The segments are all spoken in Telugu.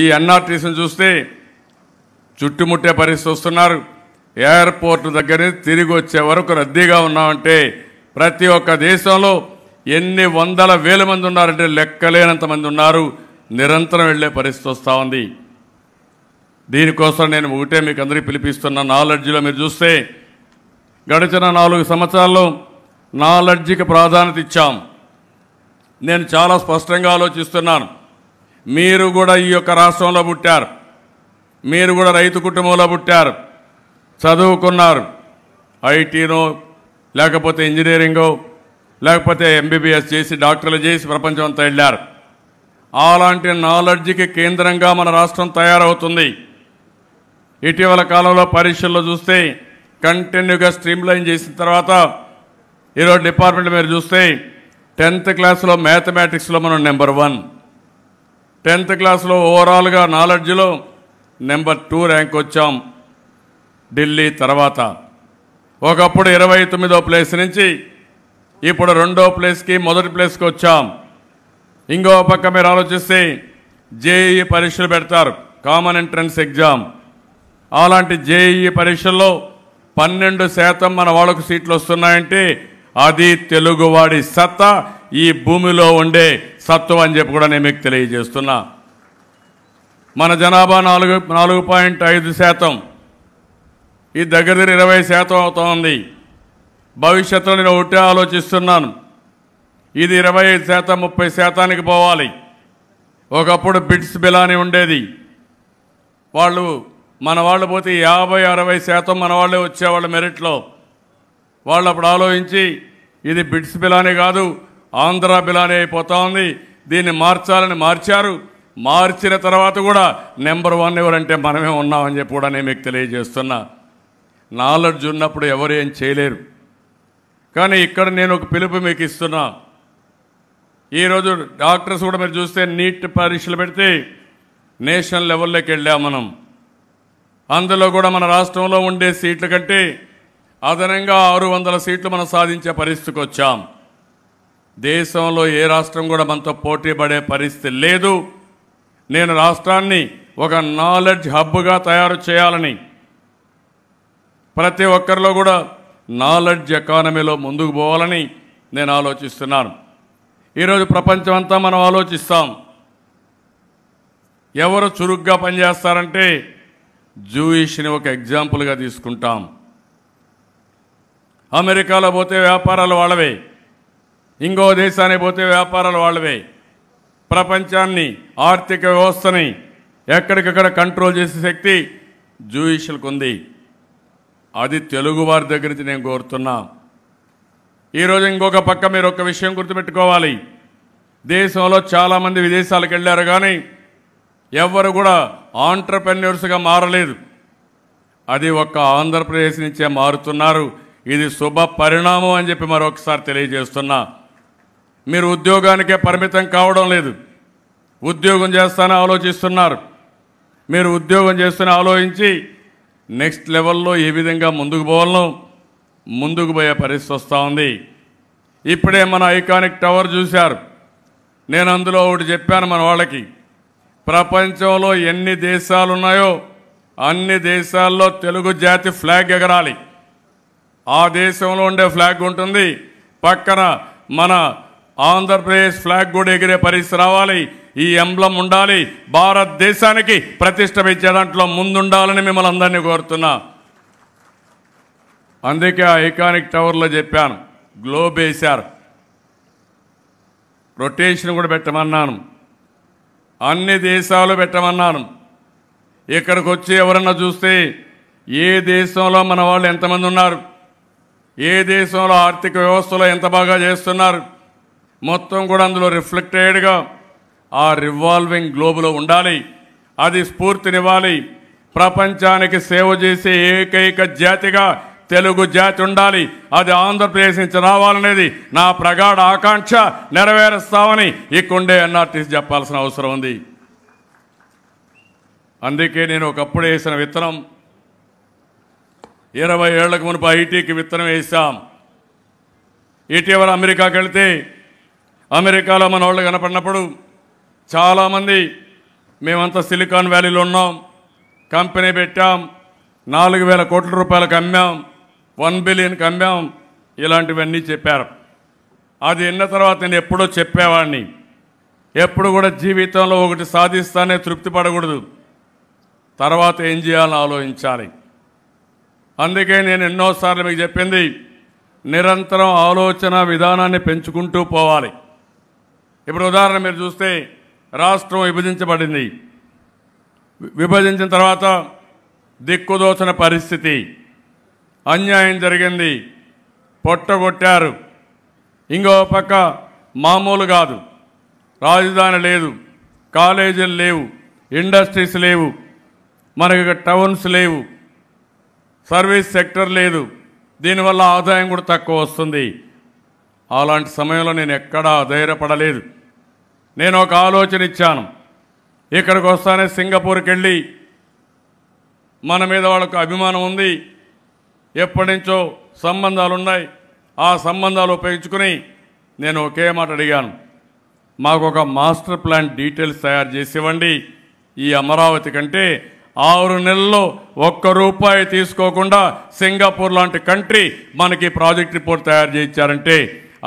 ఈ ఎన్ఆర్టీసీని చూస్తే చుట్టుముట్టే పరిస్థితి వస్తున్నారు ఎయిర్పోర్ట్ దగ్గర తిరిగి వచ్చే వరకు రద్దీగా ఉన్నామంటే ప్రతి ఒక్క దేశంలో ఎన్ని వందల వేల మంది ఉన్నారంటే లెక్కలేనంత మంది ఉన్నారు నిరంతరం వెళ్ళే పరిస్థితి వస్తూ ఉంది దీనికోసం నేను ఒకటే మీకు అందరికీ పిలిపిస్తున్న నాలెడ్జ్లో మీరు చూస్తే గడిచిన నాలుగు సంవత్సరాల్లో నాలెడ్జికి ప్రాధాన్యత ఇచ్చాం నేను చాలా స్పష్టంగా ఆలోచిస్తున్నాను మీరు కూడా ఈ యొక్క రాష్ట్రంలో పుట్టారు మీరు కూడా రైతు కుటుంబంలో పుట్టారు చదువుకున్నారు ఐటీనో లేకపోతే ఇంజనీరింగో లేకపోతే ఎంబీబీఎస్ చేసి డాక్టర్లు చేసి ప్రపంచం అంతా వెళ్ళారు అలాంటి నాలెడ్జ్కి కేంద్రంగా మన రాష్ట్రం తయారవుతుంది ఇటీవల కాలంలో పరీక్షల్లో చూస్తే కంటిన్యూగా స్ట్రీమ్లైన్ చేసిన తర్వాత ఈరోజు డిపార్ట్మెంట్ మీరు చూస్తే టెన్త్ క్లాస్లో మ్యాథమెటిక్స్లో మనం నెంబర్ వన్ టెన్త్ క్లాస్లో ఓవరాల్గా నాలెడ్జ్లో నెంబర్ టూ ర్యాంక్ వచ్చాం ఢిల్లీ తర్వాత ఒకప్పుడు ఇరవై తొమ్మిదో ప్లేస్ నుంచి ఇప్పుడు రెండో ప్లేస్కి మొదటి ప్లేస్కి వచ్చాం ఇంకో పక్క మీరు ఆలోచిస్తే జేఈఈ పరీక్షలు పెడతారు కామన్ ఎంట్రన్స్ ఎగ్జామ్ అలాంటి జేఈఈ పరీక్షల్లో పన్నెండు శాతం మన వాళ్ళకు సీట్లు వస్తున్నాయంటే అది తెలుగువాడి సత్తా ఈ భూమిలో ఉండే సత్వం అని చెప్పి కూడా నేను మీకు తెలియజేస్తున్నా మన జనాభా నాలుగు నాలుగు పాయింట్ ఐదు శాతం ఈ దగ్గర దగ్గర ఇరవై శాతం అవుతోంది భవిష్యత్తులో నేను ఒకటే ఆలోచిస్తున్నాను ఇది ఇరవై ఐదు శాతం ముప్పై శాతానికి పోవాలి ఒకప్పుడు బిట్స్ బిలాని ఉండేది వాళ్ళు మన వాళ్ళు పోతే యాభై అరవై శాతం మన వాళ్ళే వచ్చేవాళ్ళు మెరిట్లో వాళ్ళు అప్పుడు ఆలోచించి ఇది బిట్స్ బిలాని కాదు ఆంధ్ర బిలానే అయిపోతోంది దీన్ని మార్చాలని మార్చారు మార్చిన తర్వాత కూడా నెంబర్ వన్ ఎవరంటే మనమే ఉన్నామని చెప్పి కూడా నేను మీకు తెలియజేస్తున్నా నాలెడ్జ్ ఉన్నప్పుడు ఎవరు ఏం చేయలేరు కానీ ఇక్కడ నేను ఒక పిలుపు మీకు ఇస్తున్నా ఈరోజు డాక్టర్స్ కూడా మీరు చూస్తే నీట్ పరీక్షలు పెడితే నేషనల్ లెవెల్లోకి వెళ్ళాం మనం అందులో కూడా మన రాష్ట్రంలో ఉండే సీట్ల కంటే అదనంగా ఆరు వందల సీట్లు మనం సాధించే పరిస్థితికి వచ్చాం దేశంలో ఏ రాష్ట్రం కూడా మనతో పోటీ పడే పరిస్థితి లేదు నేను రాష్ట్రాన్ని ఒక నాలెడ్జ్ హబ్గా తయారు చేయాలని ప్రతి ఒక్కరిలో కూడా నాలెడ్జ్ ఎకానమీలో ముందుకు పోవాలని నేను ఆలోచిస్తున్నాను ఈరోజు ప్రపంచం అంతా మనం ఆలోచిస్తాం ఎవరు చురుగ్గా పనిచేస్తారంటే జూయిష్ని ఒక ఎగ్జాంపుల్గా తీసుకుంటాం అమెరికాలో పోతే వ్యాపారాలు వాళ్ళవే ఇంకో దేశానికి పోతే వ్యాపారాలు వాళ్ళవే ప్రపంచాన్ని ఆర్థిక వ్యవస్థని ఎక్కడికక్కడ కంట్రోల్ చేసే శక్తి జూయిష్లకు ఉంది అది తెలుగు వారి దగ్గర నుంచి నేను కోరుతున్నా ఈరోజు ఇంకొక పక్క మీరు ఒక విషయం గుర్తుపెట్టుకోవాలి దేశంలో చాలామంది విదేశాలకు వెళ్ళారు కానీ ఎవరు కూడా ఆంటర్ప్రెన్యూర్స్గా మారలేదు అది ఒక్క ఆంధ్రప్రదేశ్ నుంచే మారుతున్నారు ఇది శుభ పరిణామం అని చెప్పి మరొకసారి తెలియజేస్తున్నా మీరు ఉద్యోగానికే పరిమితం కావడం లేదు ఉద్యోగం చేస్తానని ఆలోచిస్తున్నారు మీరు ఉద్యోగం చేస్తూనే ఆలోచించి నెక్స్ట్ లెవెల్లో ఏ విధంగా ముందుకు పోవాలో ముందుకు పోయే పరిస్థితి వస్తూ ఉంది ఇప్పుడే మన ఐకానిక్ టవర్ చూశారు నేను అందులో ఒకటి చెప్పాను మన వాళ్ళకి ప్రపంచంలో ఎన్ని దేశాలు ఉన్నాయో అన్ని దేశాల్లో తెలుగు జాతి ఫ్లాగ్ ఎగరాలి ఆ దేశంలో ఉండే ఫ్లాగ్ ఉంటుంది పక్కన మన ఆంధ్రప్రదేశ్ ఫ్లాగ్ కూడా ఎగిరే పరిస్థితి రావాలి ఈ ఎంబ్లం ఉండాలి భారతదేశానికి ప్రతిష్ట పెంచే దాంట్లో ముందుండాలని మిమ్మల్ని అందరినీ కోరుతున్నా అందుకే ఆ ఐకానిక్ టవర్లో చెప్పాను గ్లోబ్ వేశారు రొటేషన్ కూడా పెట్టమన్నాను అన్ని దేశాలు పెట్టమన్నాను ఇక్కడికి వచ్చి ఎవరన్నా చూస్తే ఏ దేశంలో మన వాళ్ళు ఎంతమంది ఉన్నారు ఏ దేశంలో ఆర్థిక వ్యవస్థలో ఎంత బాగా చేస్తున్నారు మొత్తం కూడా అందులో రిఫ్లెక్టెడ్గా ఆ రివాల్వింగ్ గ్లోబ్లో ఉండాలి అది స్ఫూర్తినివ్వాలి ప్రపంచానికి సేవ చేసే ఏకైక జాతిగా తెలుగు జాతి ఉండాలి అది ఆంధ్రప్రదేశ్ నుంచి రావాలనేది నా ప్రగాఢ ఆకాంక్ష నెరవేరుస్తామని ఇక్కడే ఎన్ఆర్టీసీ చెప్పాల్సిన అవసరం ఉంది అందుకే నేను ఒకప్పుడు వేసిన విత్తనం ఇరవై ఏళ్లకు మునుపు ఐటీకి విత్తనం వేసాం ఇటీవల అమెరికాకి వెళితే అమెరికాలో మన వాళ్ళు కనపడినప్పుడు చాలామంది మేమంతా సిలికాన్ వ్యాలీలో ఉన్నాం కంపెనీ పెట్టాం నాలుగు వేల కోట్ల రూపాయలకు అమ్మాం వన్ బిలియన్కి అమ్మాం ఇలాంటివన్నీ చెప్పారు అది విన్న తర్వాత నేను ఎప్పుడో చెప్పేవాడిని ఎప్పుడు కూడా జీవితంలో ఒకటి సాధిస్తానే తృప్తి పడకూడదు తర్వాత ఏం చేయాలని ఆలోచించాలి అందుకే నేను ఎన్నోసార్లు మీకు చెప్పింది నిరంతరం ఆలోచన విధానాన్ని పెంచుకుంటూ పోవాలి ఇప్పుడు ఉదాహరణ మీరు చూస్తే రాష్ట్రం విభజించబడింది విభజించిన తర్వాత దిక్కుదోచన పరిస్థితి అన్యాయం జరిగింది పొట్టగొట్టారు ఇంకో పక్క మామూలు కాదు రాజధాని లేదు కాలేజీలు లేవు ఇండస్ట్రీస్ లేవు మనకి టౌన్స్ లేవు సర్వీస్ సెక్టర్ లేదు దీనివల్ల ఆదాయం కూడా తక్కువ వస్తుంది అలాంటి సమయంలో నేను ఎక్కడా ధైర్యపడలేదు నేను ఒక ఆలోచన ఇచ్చాను ఇక్కడికి వస్తానే సింగపూర్కి వెళ్ళి మన మీద వాళ్ళకు అభిమానం ఉంది ఎప్పటి నుంచో సంబంధాలు ఉన్నాయి ఆ సంబంధాలు ఉపయోగించుకుని నేను ఒకే మాట అడిగాను మాకు ఒక మాస్టర్ ప్లాన్ డీటెయిల్స్ తయారు చేసి ఇవ్వండి ఈ అమరావతి కంటే ఆరు నెలల్లో ఒక్క రూపాయి తీసుకోకుండా సింగపూర్ లాంటి కంట్రీ మనకి ప్రాజెక్ట్ రిపోర్ట్ తయారు చేయించారంటే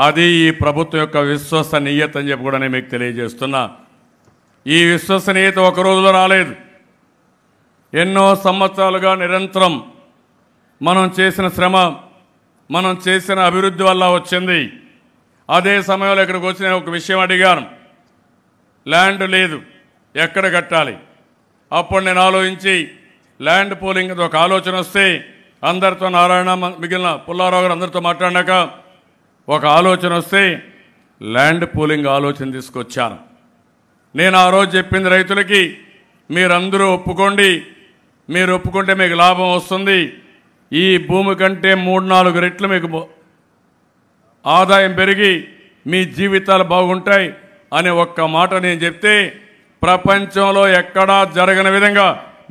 అది ఈ ప్రభుత్వం యొక్క విశ్వసనీయత అని చెప్పి కూడా నేను మీకు తెలియజేస్తున్నా ఈ విశ్వసనీయత ఒక రోజులో రాలేదు ఎన్నో సంవత్సరాలుగా నిరంతరం మనం చేసిన శ్రమ మనం చేసిన అభివృద్ధి వల్ల వచ్చింది అదే సమయంలో ఇక్కడికి వచ్చి నేను ఒక విషయం అడిగాను ల్యాండ్ లేదు ఎక్కడ కట్టాలి అప్పుడు నేను ఆలోచించి ల్యాండ్ పోలింగ్ ఒక ఆలోచన వస్తే అందరితో నారాయణ మిగిలిన పుల్లారావు గారు అందరితో మాట్లాడినాక ఒక ఆలోచన వస్తే ల్యాండ్ పూలింగ్ ఆలోచన తీసుకొచ్చాను నేను ఆ రోజు చెప్పింది రైతులకి మీరందరూ ఒప్పుకోండి మీరు ఒప్పుకుంటే మీకు లాభం వస్తుంది ఈ భూమి కంటే మూడు నాలుగు రెట్లు మీకు ఆదాయం పెరిగి మీ జీవితాలు బాగుంటాయి అనే ఒక్క మాట నేను చెప్తే ప్రపంచంలో ఎక్కడా జరగని విధంగా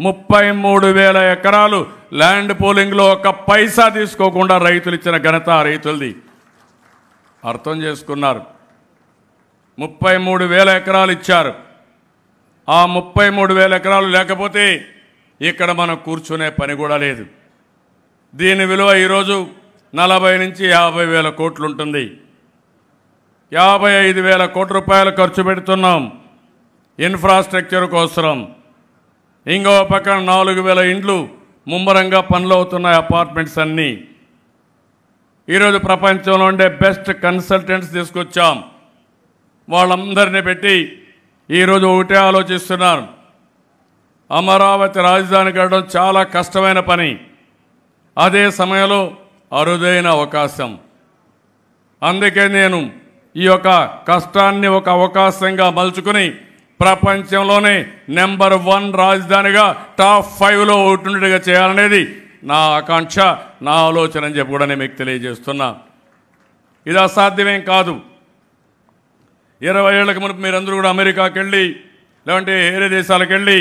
ముప్పై మూడు వేల ఎకరాలు ల్యాండ్ పోలింగ్లో ఒక పైసా తీసుకోకుండా రైతులు ఇచ్చిన ఘనత రైతులది అర్థం చేసుకున్నారు ముప్పై మూడు వేల ఎకరాలు ఇచ్చారు ఆ ముప్పై మూడు వేల ఎకరాలు లేకపోతే ఇక్కడ మనం కూర్చునే పని కూడా లేదు దీని విలువ ఈరోజు నలభై నుంచి యాభై వేల కోట్లు ఉంటుంది యాభై ఐదు వేల కోట్ల రూపాయలు ఖర్చు పెడుతున్నాం ఇన్ఫ్రాస్ట్రక్చర్ కోసం ఇంకో పక్కన నాలుగు వేల ఇండ్లు ముమ్మరంగా పనులు అవుతున్నాయి అపార్ట్మెంట్స్ అన్నీ ఈరోజు ప్రపంచంలో ఉండే బెస్ట్ కన్సల్టెంట్స్ తీసుకొచ్చాం వాళ్ళందరినీ పెట్టి ఈరోజు ఒకటే ఆలోచిస్తున్నారు అమరావతి రాజధాని కావడం చాలా కష్టమైన పని అదే సమయంలో అరుదైన అవకాశం అందుకే నేను ఈ యొక్క కష్టాన్ని ఒక అవకాశంగా మలుచుకుని ప్రపంచంలోనే నెంబర్ వన్ రాజధానిగా టాప్ ఫైవ్లో ఒకటి చేయాలనేది నా ఆకాంక్ష నా ఆలోచన అని చెప్పి కూడా నేను మీకు తెలియజేస్తున్నా ఇది అసాధ్యమేం కాదు ఇరవై ఏళ్ళకి మునుపు మీరందరూ కూడా అమెరికాకి వెళ్ళి లేదంటే వేరే దేశాలకు వెళ్ళి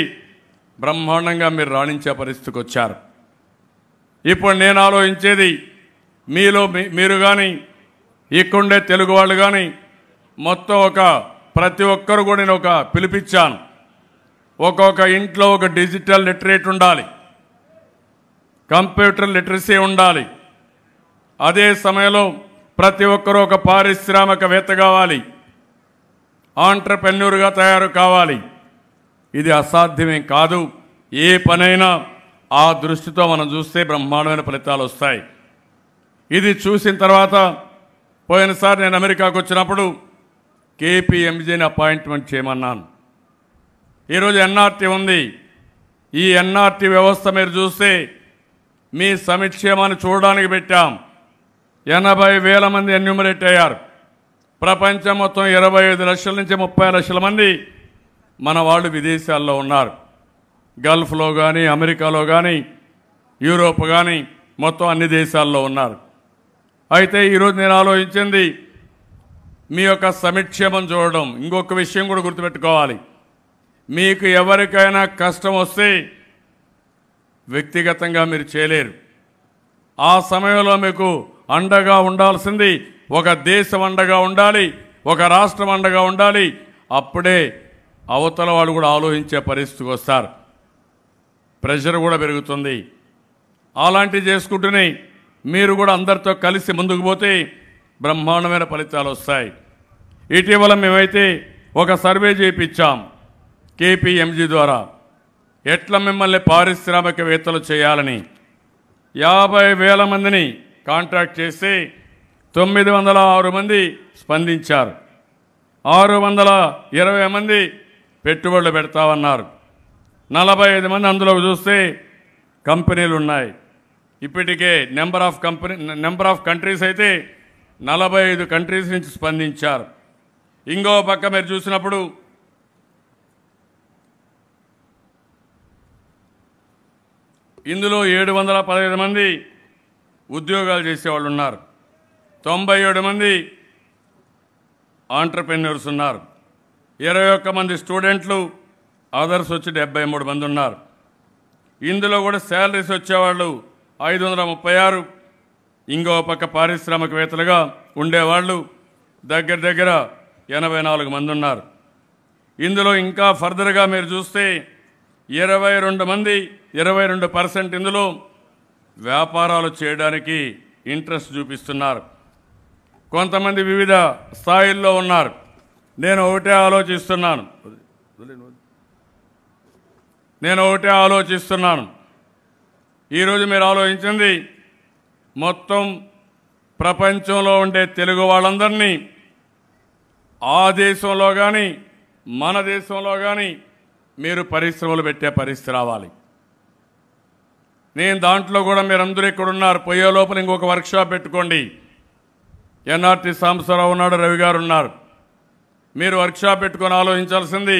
బ్రహ్మాండంగా మీరు రాణించే పరిస్థితికి వచ్చారు ఇప్పుడు నేను ఆలోచించేది మీలో మీరు కానీ ఇక్కడుండే తెలుగు వాళ్ళు కానీ మొత్తం ఒక ప్రతి ఒక్కరు కూడా నేను ఒక పిలిపించాను ఒక్కొక్క ఇంట్లో ఒక డిజిటల్ లిటరేట్ ఉండాలి కంప్యూటర్ లిటరసీ ఉండాలి అదే సమయంలో ప్రతి ఒక్కరూ ఒక పారిశ్రామికవేత్త కావాలి ఆంటర్ప్రెన్యూర్గా తయారు కావాలి ఇది అసాధ్యమే కాదు ఏ పనైనా ఆ దృష్టితో మనం చూస్తే బ్రహ్మాండమైన ఫలితాలు వస్తాయి ఇది చూసిన తర్వాత పోయినసారి నేను అమెరికాకు వచ్చినప్పుడు కేపీఎంజీని అపాయింట్మెంట్ చేయమన్నాను ఈరోజు ఎన్ఆర్టీ ఉంది ఈ ఎన్ఆర్టీ వ్యవస్థ మీరు చూస్తే మీ సమిక్షేమాన్ని చూడడానికి పెట్టాం ఎనభై వేల మంది ఎన్యూమరేట్ అయ్యారు ప్రపంచం మొత్తం ఇరవై ఐదు లక్షల నుంచి ముప్పై లక్షల మంది మన వాళ్ళు విదేశాల్లో ఉన్నారు గల్ఫ్లో కానీ అమెరికాలో కానీ యూరోప్ కానీ మొత్తం అన్ని దేశాల్లో ఉన్నారు అయితే ఈరోజు నేను ఆలోచించింది మీ యొక్క సమిక్షేమం చూడడం ఇంకొక విషయం కూడా గుర్తుపెట్టుకోవాలి మీకు ఎవరికైనా కష్టం వస్తే వ్యక్తిగతంగా మీరు చేయలేరు ఆ సమయంలో మీకు అండగా ఉండాల్సింది ఒక దేశం అండగా ఉండాలి ఒక రాష్ట్రం అండగా ఉండాలి అప్పుడే అవతల వాళ్ళు కూడా ఆలోచించే పరిస్థితికి వస్తారు ప్రెషర్ కూడా పెరుగుతుంది అలాంటివి చేసుకుంటూనే మీరు కూడా అందరితో కలిసి ముందుకు పోతే బ్రహ్మాండమైన ఫలితాలు వస్తాయి ఇటీవల మేమైతే ఒక సర్వే చేయించాం కేపీఎంజీ ద్వారా ఎట్లా మిమ్మల్ని పారిశ్రామికవేత్తలు చేయాలని యాభై వేల మందిని కాంట్రాక్ట్ చేసి తొమ్మిది వందల ఆరు మంది స్పందించారు ఆరు వందల ఇరవై మంది పెట్టుబడులు పెడతామన్నారు నలభై ఐదు మంది అందులో చూస్తే కంపెనీలు ఉన్నాయి ఇప్పటికే number of company number of countries అయితే నలభై ఐదు కంట్రీస్ నుంచి స్పందించారు ఇంకో పక్క మీరు చూసినప్పుడు ఇందులో ఏడు వందల పదహైదు మంది ఉద్యోగాలు చేసేవాళ్ళు ఉన్నారు తొంభై ఏడు మంది ఆంటర్ప్రెన్యూర్స్ ఉన్నారు ఇరవై ఒక్క మంది స్టూడెంట్లు అదర్స్ వచ్చి డెబ్బై మూడు మంది ఉన్నారు ఇందులో కూడా శాలరీస్ వచ్చేవాళ్ళు ఐదు వందల ముప్పై ఆరు ఇంకో పక్క పారిశ్రామికవేత్తలుగా ఉండేవాళ్ళు దగ్గర దగ్గర ఎనభై నాలుగు మంది ఉన్నారు ఇందులో ఇంకా ఫర్దర్గా మీరు చూస్తే ఇరవై రెండు మంది ఇరవై రెండు పర్సెంట్ ఇందులో వ్యాపారాలు చేయడానికి ఇంట్రెస్ట్ చూపిస్తున్నారు కొంతమంది వివిధ స్థాయిల్లో ఉన్నారు నేను ఒకటే ఆలోచిస్తున్నాను నేను ఒకటే ఆలోచిస్తున్నాను ఈరోజు మీరు ఆలోచించింది మొత్తం ప్రపంచంలో ఉండే తెలుగు వాళ్ళందరినీ ఆ దేశంలో కానీ మన దేశంలో కానీ మీరు పరిశ్రమలు పెట్టే పరిస్థితి రావాలి నేను దాంట్లో కూడా మీరందరూ ఇక్కడ ఉన్నారు పోయే లోపల ఇంకొక వర్క్షాప్ పెట్టుకోండి ఎన్ఆర్టీ సాంబశ్వరరావు ఉన్నాడు రవి గారు ఉన్నారు మీరు వర్క్షాప్ పెట్టుకొని ఆలోచించాల్సింది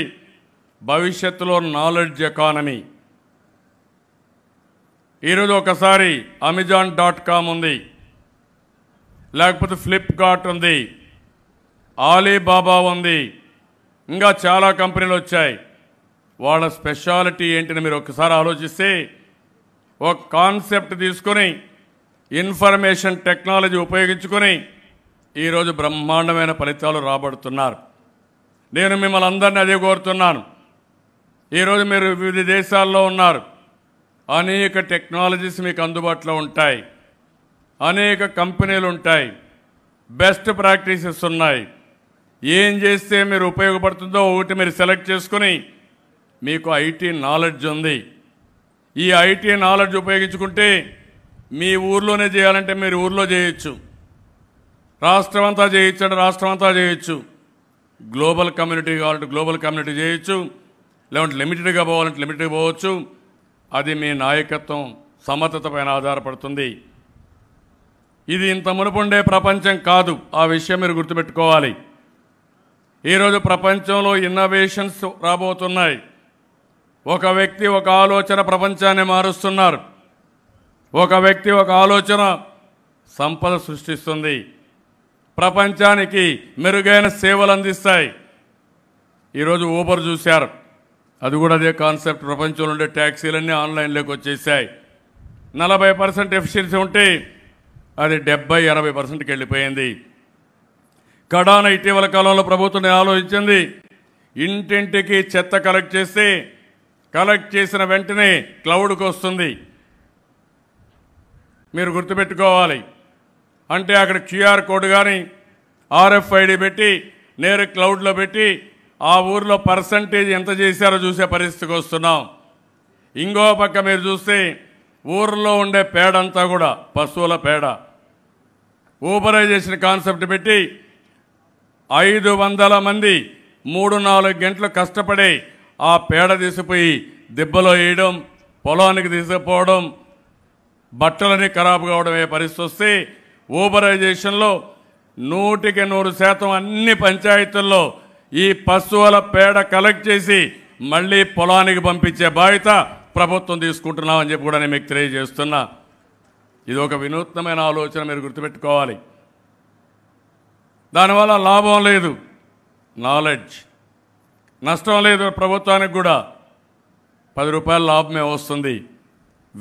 భవిష్యత్తులో నాలెడ్జ్ ఎకానమీ ఈరోజు ఒకసారి అమెజాన్ డాట్ కామ్ ఉంది లేకపోతే ఫ్లిప్కార్ట్ ఉంది ఆలీబాబా ఉంది ఇంకా చాలా కంపెనీలు వచ్చాయి వాళ్ళ స్పెషాలిటీ ఏంటని మీరు ఒకసారి ఆలోచిస్తే ఒక కాన్సెప్ట్ తీసుకొని ఇన్ఫర్మేషన్ టెక్నాలజీ ఉపయోగించుకొని ఈరోజు బ్రహ్మాండమైన ఫలితాలు రాబడుతున్నారు నేను మిమ్మల్ని అందరినీ అదే కోరుతున్నాను ఈరోజు మీరు వివిధ దేశాల్లో ఉన్నారు అనేక టెక్నాలజీస్ మీకు అందుబాటులో ఉంటాయి అనేక కంపెనీలు ఉంటాయి బెస్ట్ ప్రాక్టీసెస్ ఉన్నాయి ఏం చేస్తే మీరు ఉపయోగపడుతుందో ఒకటి మీరు సెలెక్ట్ చేసుకుని మీకు ఐటీ నాలెడ్జ్ ఉంది ఈ ఐటీ నాలెడ్జ్ ఉపయోగించుకుంటే మీ ఊర్లోనే చేయాలంటే మీరు ఊర్లో చేయొచ్చు రాష్ట్రం అంతా చేయొచ్చు రాష్ట్రం అంతా చేయొచ్చు గ్లోబల్ కమ్యూనిటీ కావాలంటే గ్లోబల్ కమ్యూనిటీ చేయొచ్చు లేదంటే లిమిటెడ్గా పోవాలంటే లిమిటెడ్గా పోవచ్చు అది మీ నాయకత్వం సమర్థత పైన ఆధారపడుతుంది ఇది ఇంత మునుపుండే ప్రపంచం కాదు ఆ విషయం మీరు గుర్తుపెట్టుకోవాలి ఈరోజు ప్రపంచంలో ఇన్నోవేషన్స్ రాబోతున్నాయి ఒక వ్యక్తి ఒక ఆలోచన ప్రపంచాన్ని మారుస్తున్నారు ఒక వ్యక్తి ఒక ఆలోచన సంపద సృష్టిస్తుంది ప్రపంచానికి మెరుగైన సేవలు అందిస్తాయి ఈరోజు ఊబర్ చూశారు అది కూడా అదే కాన్సెప్ట్ ప్రపంచంలో ఉండే ట్యాక్సీలన్నీ ఆన్లైన్లోకి వచ్చేసాయి నలభై పర్సెంట్ ఎఫిషియన్సీ ఉంటే అది డెబ్బై ఎనభై పర్సెంట్కి వెళ్ళిపోయింది కడాన ఇటీవల కాలంలో ప్రభుత్వం ఆలోచించింది ఇంటింటికి చెత్త కలెక్ట్ చేస్తే కలెక్ట్ చేసిన వెంటనే క్లౌడ్కి వస్తుంది మీరు గుర్తుపెట్టుకోవాలి అంటే అక్కడ క్యూఆర్ కోడ్ కానీ ఆర్ఎఫ్ఐడి పెట్టి నేరు క్లౌడ్లో పెట్టి ఆ ఊర్లో పర్సంటేజ్ ఎంత చేశారో చూసే పరిస్థితికి వస్తున్నాం ఇంకో పక్క మీరు చూస్తే ఊర్లో ఉండే పేడ అంతా కూడా పశువుల పేడ ఊబరైజేషన్ కాన్సెప్ట్ పెట్టి ఐదు వందల మంది మూడు నాలుగు గంటలు కష్టపడి ఆ పేడ తీసిపోయి దిబ్బలో వేయడం పొలానికి తీసుకుపోవడం బట్టలని ఖరాబు కావడం ఏ పరిస్థితి వస్తే ఊబరైజేషన్లో నూటికి నూరు శాతం అన్ని పంచాయతీల్లో ఈ పశువుల పేడ కలెక్ట్ చేసి మళ్ళీ పొలానికి పంపించే బాధ్యత ప్రభుత్వం తీసుకుంటున్నామని చెప్పి కూడా నేను మీకు తెలియజేస్తున్నా ఇది ఒక వినూత్నమైన ఆలోచన మీరు గుర్తుపెట్టుకోవాలి దానివల్ల లాభం లేదు నాలెడ్జ్ నష్టం లేదు ప్రభుత్వానికి కూడా పది రూపాయల లాభమే వస్తుంది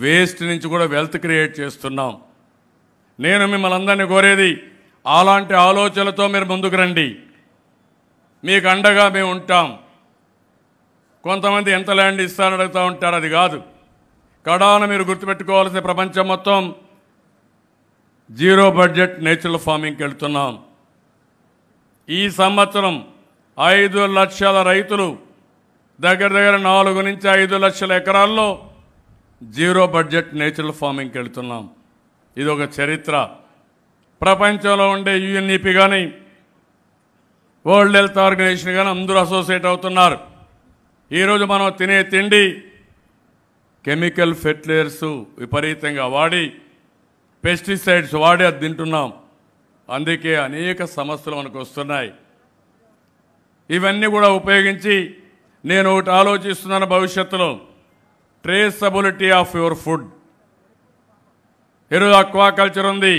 వేస్ట్ నుంచి కూడా వెల్త్ క్రియేట్ చేస్తున్నాం నేను మిమ్మల్ని అందరినీ కోరేది అలాంటి ఆలోచనలతో మీరు ముందుకు రండి మీకు అండగా మేము ఉంటాం కొంతమంది ఎంత ల్యాండ్ ఇస్తారని అడుగుతూ ఉంటారు అది కాదు కడాన మీరు గుర్తుపెట్టుకోవాల్సిన ప్రపంచం మొత్తం జీరో బడ్జెట్ నేచురల్ ఫార్మింగ్కి వెళ్తున్నాం ఈ సంవత్సరం ఐదు లక్షల రైతులు దగ్గర దగ్గర నాలుగు నుంచి ఐదు లక్షల ఎకరాల్లో జీరో బడ్జెట్ నేచురల్ ఫార్మింగ్కి వెళుతున్నాం ఇది ఒక చరిత్ర ప్రపంచంలో ఉండే యుఎన్ఈపి కానీ వరల్డ్ హెల్త్ ఆర్గనైజేషన్ కానీ అందరూ అసోసియేట్ అవుతున్నారు ఈరోజు మనం తినే తిండి కెమికల్ ఫెర్టిలైజర్స్ విపరీతంగా వాడి పెస్టిసైడ్స్ వాడి అది తింటున్నాం అందుకే అనేక సమస్యలు మనకు వస్తున్నాయి ఇవన్నీ కూడా ఉపయోగించి నేను ఒకటి ఆలోచిస్తున్నాను భవిష్యత్తులో ట్రేసబులిటీ ఆఫ్ యువర్ ఫుడ్ ఈరోజు అక్వాకల్చర్ ఉంది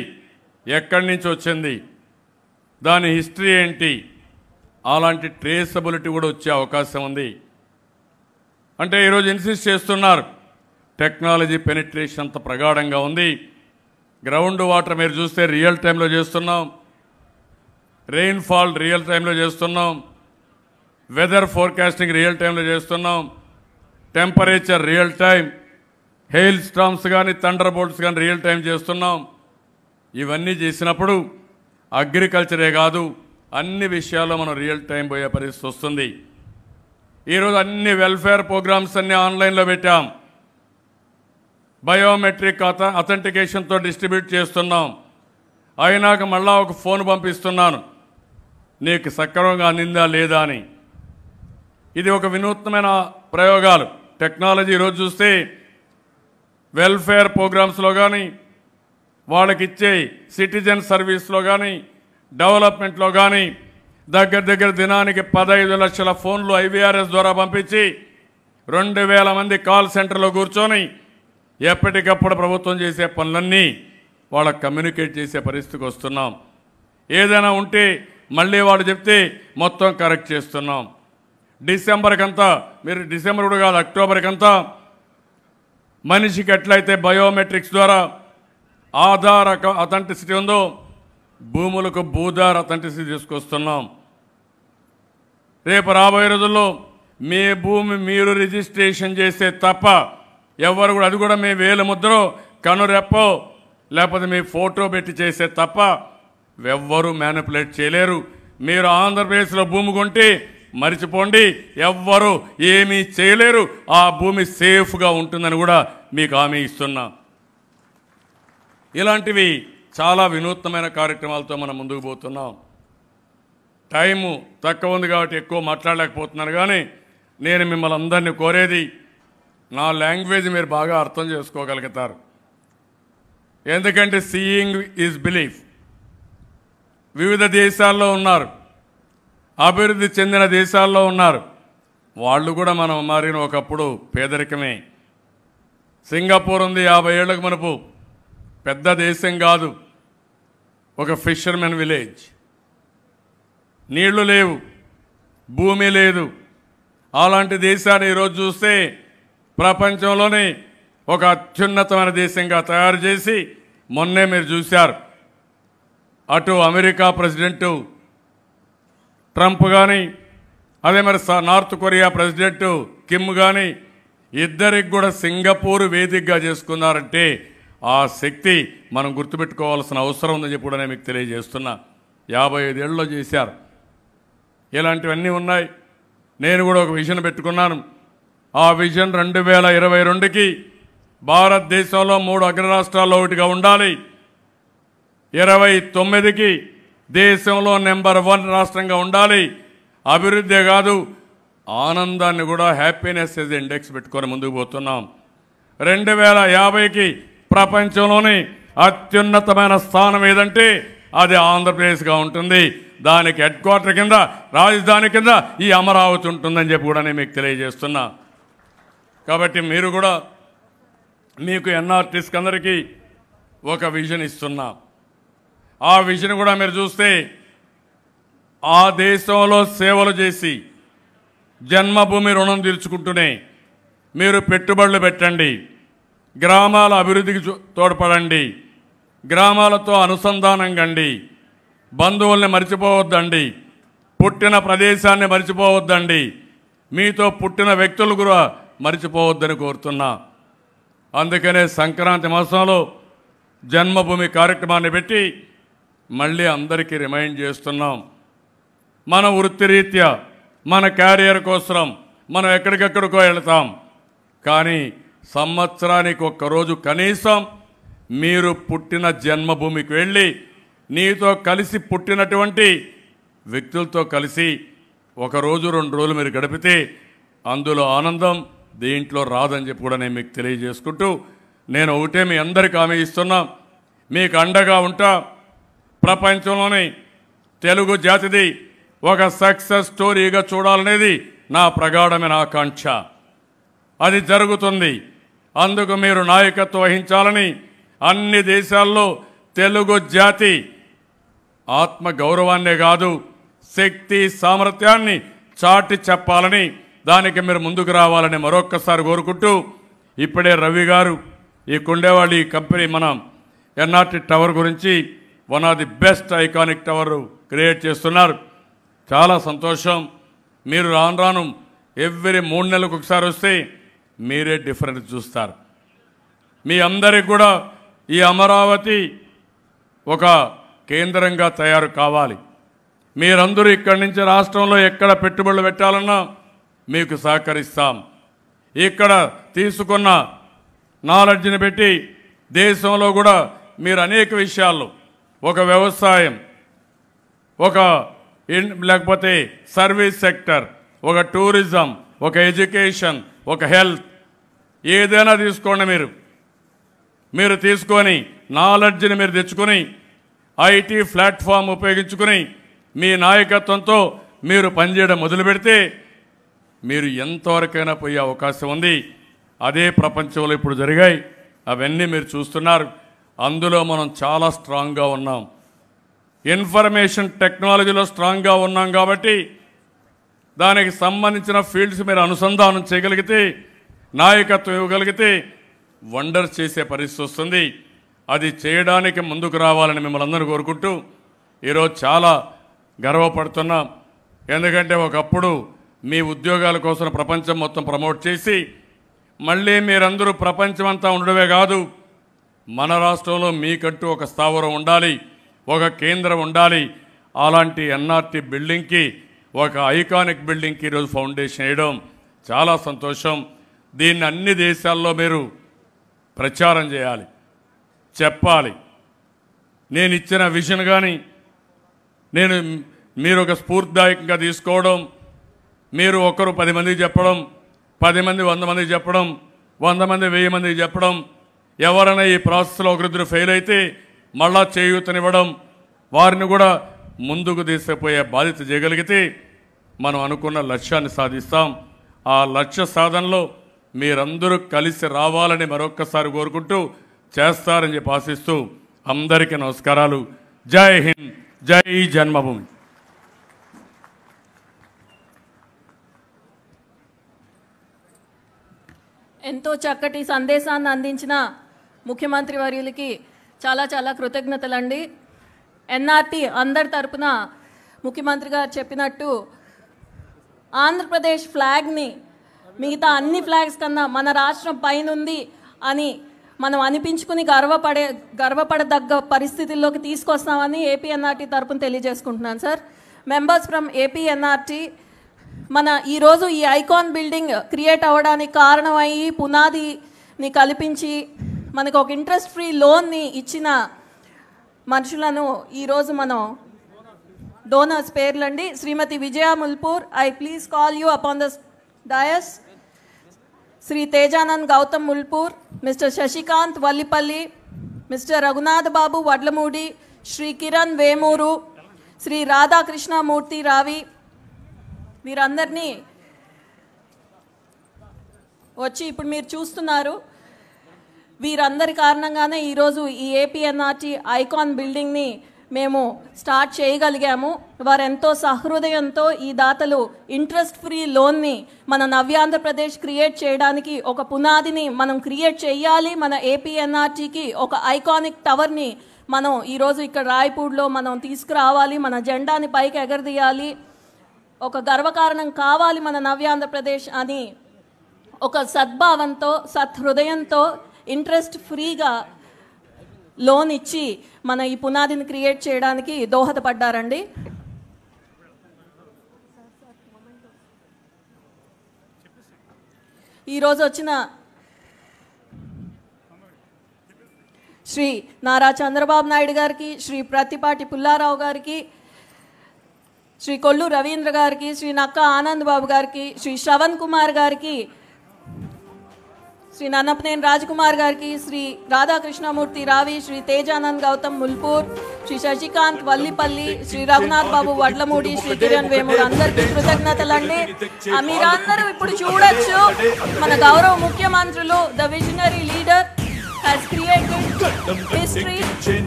ఎక్కడి నుంచి వచ్చింది దాని హిస్టరీ ఏంటి అలాంటి ట్రేసబులిటీ కూడా వచ్చే అవకాశం ఉంది అంటే ఈరోజు ఇన్సిస్ట్ చేస్తున్నారు టెక్నాలజీ పెనిట్రేషన్ అంత ప్రగాఢంగా ఉంది గ్రౌండ్ వాటర్ మీరు చూస్తే రియల్ టైంలో చేస్తున్నాం రెయిన్ఫాల్ రియల్ టైంలో చేస్తున్నాం వెదర్ ఫోర్కాస్టింగ్ రియల్ టైంలో చేస్తున్నాం temperature real time hailstorms కానీ థండర్ బోల్ట్స్ కానీ రియల్ టైం చేస్తున్నాం ఇవన్నీ చేసినప్పుడు అగ్రికల్చరే కాదు అన్ని విషయాల్లో మనం రియల్ టైం పోయే పరిస్థితి వస్తుంది ఈరోజు అన్ని వెల్ఫేర్ ప్రోగ్రామ్స్ అన్నీ ఆన్లైన్లో పెట్టాం బయోమెట్రిక్ అథెంటికేషన్తో డిస్ట్రిబ్యూట్ చేస్తున్నాం అయినాక మళ్ళా ఒక ఫోన్ పంపిస్తున్నాను నీకు సక్రమంగా అందిందా లేదా అని ఇది ఒక వినూత్నమైన ప్రయోగాలు టెక్నాలజీ ఈరోజు చూస్తే వెల్ఫేర్ ప్రోగ్రామ్స్లో కానీ వాళ్ళకిచ్చే సిటిజన్ సర్వీస్లో కానీ డెవలప్మెంట్లో కానీ దగ్గర దగ్గర దినానికి పదహైదు లక్షల ఫోన్లు ఐవీఆర్ఎస్ ద్వారా పంపించి రెండు వేల మంది కాల్ సెంటర్లో కూర్చొని ఎప్పటికప్పుడు ప్రభుత్వం చేసే పనులన్నీ వాళ్ళకు కమ్యూనికేట్ చేసే పరిస్థితికి వస్తున్నాం ఏదైనా ఉంటే మళ్ళీ వాళ్ళు చెప్తే మొత్తం కరెక్ట్ చేస్తున్నాం డిసెంబర్కంతా మీరు డిసెంబర్ కూడా కాదు అక్టోబర్కంతా మనిషికి ఎట్లయితే బయోమెట్రిక్స్ ద్వారా ఆధార్ అథెంటిసిటీ ఉందో భూములకు భూధార్ అథెంటిసిటీ తీసుకొస్తున్నాం రేపు రాబోయే రోజుల్లో మీ భూమి మీరు రిజిస్ట్రేషన్ చేస్తే తప్ప ఎవరు కూడా అది కూడా మీ వేలు ముద్రో కనురెప్పో లేకపోతే మీ ఫోటో పెట్టి చేసే తప్ప ఎవ్వరూ మ్యానిపులేట్ చేయలేరు మీరు ఆంధ్రప్రదేశ్లో భూమి కొంటే మరిచిపోండి ఎవ్వరు ఏమీ చేయలేరు ఆ భూమి సేఫ్గా ఉంటుందని కూడా మీకు హామీ ఇస్తున్నా ఇలాంటివి చాలా వినూత్నమైన కార్యక్రమాలతో మనం ముందుకు పోతున్నాం టైము తక్కువ ఉంది కాబట్టి ఎక్కువ మాట్లాడలేకపోతున్నాను కానీ నేను మిమ్మల్ని అందరినీ కోరేది నా లాంగ్వేజ్ మీరు బాగా అర్థం చేసుకోగలుగుతారు ఎందుకంటే సీయింగ్ ఈజ్ బిలీఫ్ వివిధ దేశాల్లో ఉన్నారు అభివృద్ధి చెందిన దేశాల్లో ఉన్నారు వాళ్ళు కూడా మనం మారిన ఒకప్పుడు పేదరికమే సింగపూర్ ఉంది యాభై ఏళ్ళకు మనపు పెద్ద దేశం కాదు ఒక ఫిషర్మెన్ విలేజ్ నీళ్లు లేవు భూమి లేదు అలాంటి దేశాన్ని ఈరోజు చూస్తే ప్రపంచంలోనే ఒక అత్యున్నతమైన దేశంగా తయారు చేసి మొన్నే మీరు చూశారు అటు అమెరికా ప్రెసిడెంటు ట్రంప్ కానీ అదే మరి నార్త్ కొరియా ప్రెసిడెంట్ కిమ్ కానీ ఇద్దరికి కూడా సింగపూర్ వేదికగా చేసుకున్నారంటే ఆ శక్తి మనం గుర్తుపెట్టుకోవాల్సిన అవసరం ఉందని చెప్పి కూడా నేను మీకు తెలియజేస్తున్నా యాభై ఐదేళ్ళలో చేశారు ఇలాంటివన్నీ ఉన్నాయి నేను కూడా ఒక విజన్ పెట్టుకున్నాను ఆ విజన్ రెండు వేల ఇరవై రెండుకి భారతదేశంలో మూడు రాష్ట్రాల్లో ఒకటిగా ఉండాలి ఇరవై తొమ్మిదికి దేశంలో నెంబర్ వన్ రాష్ట్రంగా ఉండాలి అభివృద్ధే కాదు ఆనందాన్ని కూడా హ్యాపీనెస్ ఎస్ ఇండెక్స్ పెట్టుకొని ముందుకు పోతున్నాం రెండు వేల యాభైకి ప్రపంచంలోని అత్యున్నతమైన స్థానం ఏదంటే అది ఆంధ్రప్రదేశ్గా ఉంటుంది దానికి హెడ్ క్వార్టర్ కింద రాజధాని కింద ఈ అమరావతి ఉంటుందని చెప్పి కూడా నేను మీకు తెలియజేస్తున్నా కాబట్టి మీరు కూడా మీకు ఎన్ఆర్టీస్కి అందరికీ ఒక విజన్ ఇస్తున్నా ఆ విషయం కూడా మీరు చూస్తే ఆ దేశంలో సేవలు చేసి జన్మభూమి రుణం తీర్చుకుంటూనే మీరు పెట్టుబడులు పెట్టండి గ్రామాల అభివృద్ధికి తోడ్పడండి గ్రామాలతో అనుసంధానం కండి బంధువుల్ని మర్చిపోవద్దండి పుట్టిన ప్రదేశాన్ని మర్చిపోవద్దండి మీతో పుట్టిన వ్యక్తులు కూడా మర్చిపోవద్దని కోరుతున్నా అందుకనే సంక్రాంతి మాసంలో జన్మభూమి కార్యక్రమాన్ని పెట్టి మళ్ళీ అందరికీ రిమైండ్ చేస్తున్నాం మన వృత్తిరీత్యా మన క్యారియర్ కోసం మనం ఎక్కడికెక్కడికో వెళతాం కానీ సంవత్సరానికి ఒక్కరోజు కనీసం మీరు పుట్టిన జన్మభూమికి వెళ్ళి నీతో కలిసి పుట్టినటువంటి వ్యక్తులతో కలిసి ఒకరోజు రెండు రోజులు మీరు గడిపితే అందులో ఆనందం దీంట్లో రాదని చెప్పి కూడా నేను మీకు తెలియజేసుకుంటూ నేను ఒకటే మీ అందరికీ ఆమె ఇస్తున్నా మీకు అండగా ఉంటా ప్రపంచంలోని తెలుగు జాతిది ఒక సక్సెస్ స్టోరీగా చూడాలనేది నా ప్రగాఢమైన ఆకాంక్ష అది జరుగుతుంది అందుకు మీరు నాయకత్వం వహించాలని అన్ని దేశాల్లో తెలుగు జాతి ఆత్మ గౌరవాన్నే కాదు శక్తి సామర్థ్యాన్ని చాటి చెప్పాలని దానికి మీరు ముందుకు రావాలని మరొక్కసారి కోరుకుంటూ ఇప్పుడే రవి గారు ఈ కుండేవాళ్ళు ఈ కంపెనీ మనం ఎన్ఆర్టీ టవర్ గురించి one of the best iconic tower create చేస్తున్నారు చాలా సంతోషం మీరు రాను రాను ఎవ్రీ మూడు నెలలకు ఒకసారి వస్తే మీరే డిఫరెన్స్ చూస్తారు మీ అందరికి కూడా ఈ అమరావతి ఒక కేంద్రంగా తయారు కావాలి మీరందరూ ఇక్కడి నుంచి రాష్ట్రంలో ఎక్కడ పెట్టుబడులు పెట్టాలన్నా మీకు సహకరిస్తాం ఇక్కడ తీసుకున్న నాలెడ్జ్ని పెట్టి దేశంలో కూడా మీరు అనేక విషయాల్లో ఒక వ్యవసాయం ఒక లేకపోతే సర్వీస్ సెక్టర్ ఒక టూరిజం ఒక ఎడ్యుకేషన్ ఒక హెల్త్ ఏదైనా తీసుకోండి మీరు మీరు తీసుకొని నాలెడ్జ్ని మీరు తెచ్చుకొని ఐటీ ప్లాట్ఫామ్ ఉపయోగించుకొని మీ నాయకత్వంతో మీరు పనిచేయడం మొదలు పెడితే మీరు ఎంతవరకైనా పోయే అవకాశం ఉంది అదే ప్రపంచంలో ఇప్పుడు జరిగాయి అవన్నీ మీరు చూస్తున్నారు అందులో మనం చాలా స్ట్రాంగ్గా ఉన్నాం ఇన్ఫర్మేషన్ టెక్నాలజీలో స్ట్రాంగ్గా ఉన్నాం కాబట్టి దానికి సంబంధించిన ఫీల్డ్స్ మీరు అనుసంధానం చేయగలిగితే నాయకత్వం ఇవ్వగలిగితే వండర్ చేసే పరిస్థితి వస్తుంది అది చేయడానికి ముందుకు రావాలని మిమ్మల్ని అందరూ కోరుకుంటూ ఈరోజు చాలా గర్వపడుతున్నాం ఎందుకంటే ఒకప్పుడు మీ ఉద్యోగాల కోసం ప్రపంచం మొత్తం ప్రమోట్ చేసి మళ్ళీ మీరందరూ ప్రపంచమంతా ఉండడమే కాదు మన రాష్ట్రంలో మీకంటూ ఒక స్థావరం ఉండాలి ఒక కేంద్రం ఉండాలి అలాంటి ఎన్ఆర్టీ బిల్డింగ్కి ఒక ఐకానిక్ బిల్డింగ్కి ఈరోజు ఫౌండేషన్ వేయడం చాలా సంతోషం దీన్ని అన్ని దేశాల్లో మీరు ప్రచారం చేయాలి చెప్పాలి నేను ఇచ్చిన విజన్ కానీ నేను మీరు ఒక స్ఫూర్తిదాయకంగా తీసుకోవడం మీరు ఒకరు పది మందికి చెప్పడం పది మంది వంద మందికి చెప్పడం వంద మంది వెయ్యి మందికి చెప్పడం ఎవరైనా ఈ ప్రాసెస్లో ఒకరిద్దరు ఫెయిల్ అయితే మళ్ళా చేయూతనివ్వడం వారిని కూడా ముందుకు తీసుకుపోయే బాధ్యత చేయగలిగితే మనం అనుకున్న లక్ష్యాన్ని సాధిస్తాం ఆ లక్ష్య సాధనలో మీరందరూ కలిసి రావాలని మరొక్కసారి కోరుకుంటూ చేస్తారని చెప్పి ఆశిస్తూ అందరికీ నమస్కారాలు జై హింద్ జై జన్మభూమి ఎంతో చక్కటి సందేశాన్ని అందించిన ముఖ్యమంత్రి వర్యులకి చాలా చాలా కృతజ్ఞతలండి ఎన్ఆర్టీ అందరి తరపున ముఖ్యమంత్రి గారు చెప్పినట్టు ఆంధ్రప్రదేశ్ ఫ్లాగ్ని మిగతా అన్ని ఫ్లాగ్స్ కన్నా మన రాష్ట్రం పైనుంది అని మనం అనిపించుకుని గర్వపడే గర్వపడదగ్గ పరిస్థితుల్లోకి తీసుకొస్తామని ఏపీఎన్ఆర్టీ తరపున తెలియజేసుకుంటున్నాను సార్ మెంబర్స్ ఫ్రమ్ ఏపీఎన్ఆర్టీ మన ఈరోజు ఈ ఐకాన్ బిల్డింగ్ క్రియేట్ అవ్వడానికి కారణమయ్యి పునాదిని కల్పించి మనకు ఒక ఇంట్రెస్ట్ ఫ్రీ లోన్ని ఇచ్చిన మనుషులను ఈరోజు మనం డోనర్స్ పేర్లండి Shrimati Vijaya Mulpur I please call you upon the dais Shri Tejanand Gautam Mulpur mister Shashikant Vallipalli mister Raghunath Babu Vadlamudi Shri Kiran Vemuru Shri Radhakrishnamurthy Ravi వీరందరినీ వచ్చి ఇప్పుడు మీరు చూస్తున్నారు వీరందరి కారణంగానే ఈరోజు ఈ ఏపీఎన్ఆర్టీ ఐకాన్ బిల్డింగ్ని మేము స్టార్ట్ చేయగలిగాము వారెంతో సహృదయంతో ఈ దాతలు ఇంట్రెస్ట్ ఫ్రీ లోన్ని మన నవ్యాంధ్రప్రదేశ్ క్రియేట్ చేయడానికి ఒక పునాదిని మనం క్రియేట్ చేయాలి మన ఏపీఎన్ఆర్టీకి ఒక ఐకానిక్ టవర్ని మనం ఈరోజు ఇక్కడ రాయపూర్లో మనం తీసుకురావాలి మన జెండాని పైకి ఎగరదీయాలి ఒక గర్వకారణం కావాలి మన నవ్యాంధ్రప్రదేశ్ అని ఒక సద్భావంతో సత్హృదయంతో ఇంట్రెస్ట్ ఫ్రీగా లోన్ ఇచ్చి మన ఈ పునాదిని క్రియేట్ చేయడానికి దోహదపడ్డారండి ఈరోజు వచ్చిన శ్రీ నారా చంద్రబాబు నాయుడు గారికి శ్రీ ప్రతిపాటి పుల్లారావు గారికి శ్రీ కొల్లు రవీంద్ర గారికి శ్రీ నక్క ఆనంద్ బాబు గారికి శ్రీ శ్రవణ్ కుమార్ గారికి శ్రీ నన్నపనేని రాజకుమార్ గారికి శ్రీ రాధాకృష్ణమూర్తి రావి శ్రీ తేజానంద్ గౌతమ్ ముల్పూర్ శ్రీ శశికాంత్ వల్లిపల్లి శ్రీ రఘునాథ్ బాబు వడ్లమూడి శ్రీ కిరణ్ వేమూరు అందరికీ కృతజ్ఞతలండి మీరందరూ ఇప్పుడు చూడొచ్చు మన గౌరవ ముఖ్యమంత్రులు ద విజనరీ లీడర్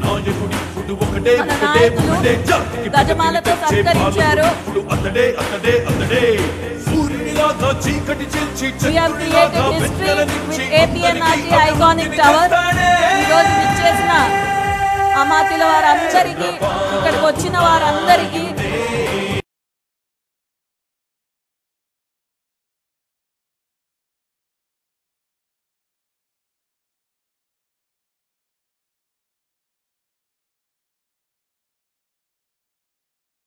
మన నాయకులు గజమాలతో సత్కరించారు లాగా చీకటి చిల్చి చీకటి లాగా వెన్నెల నుంచి ఏపీఎన్ ఆర్జీ ఐకానిక్ టవర్ ఈరోజు విచ్చేసిన అమాతిల వారందరికీ ఇక్కడికి వచ్చిన వారందరికీ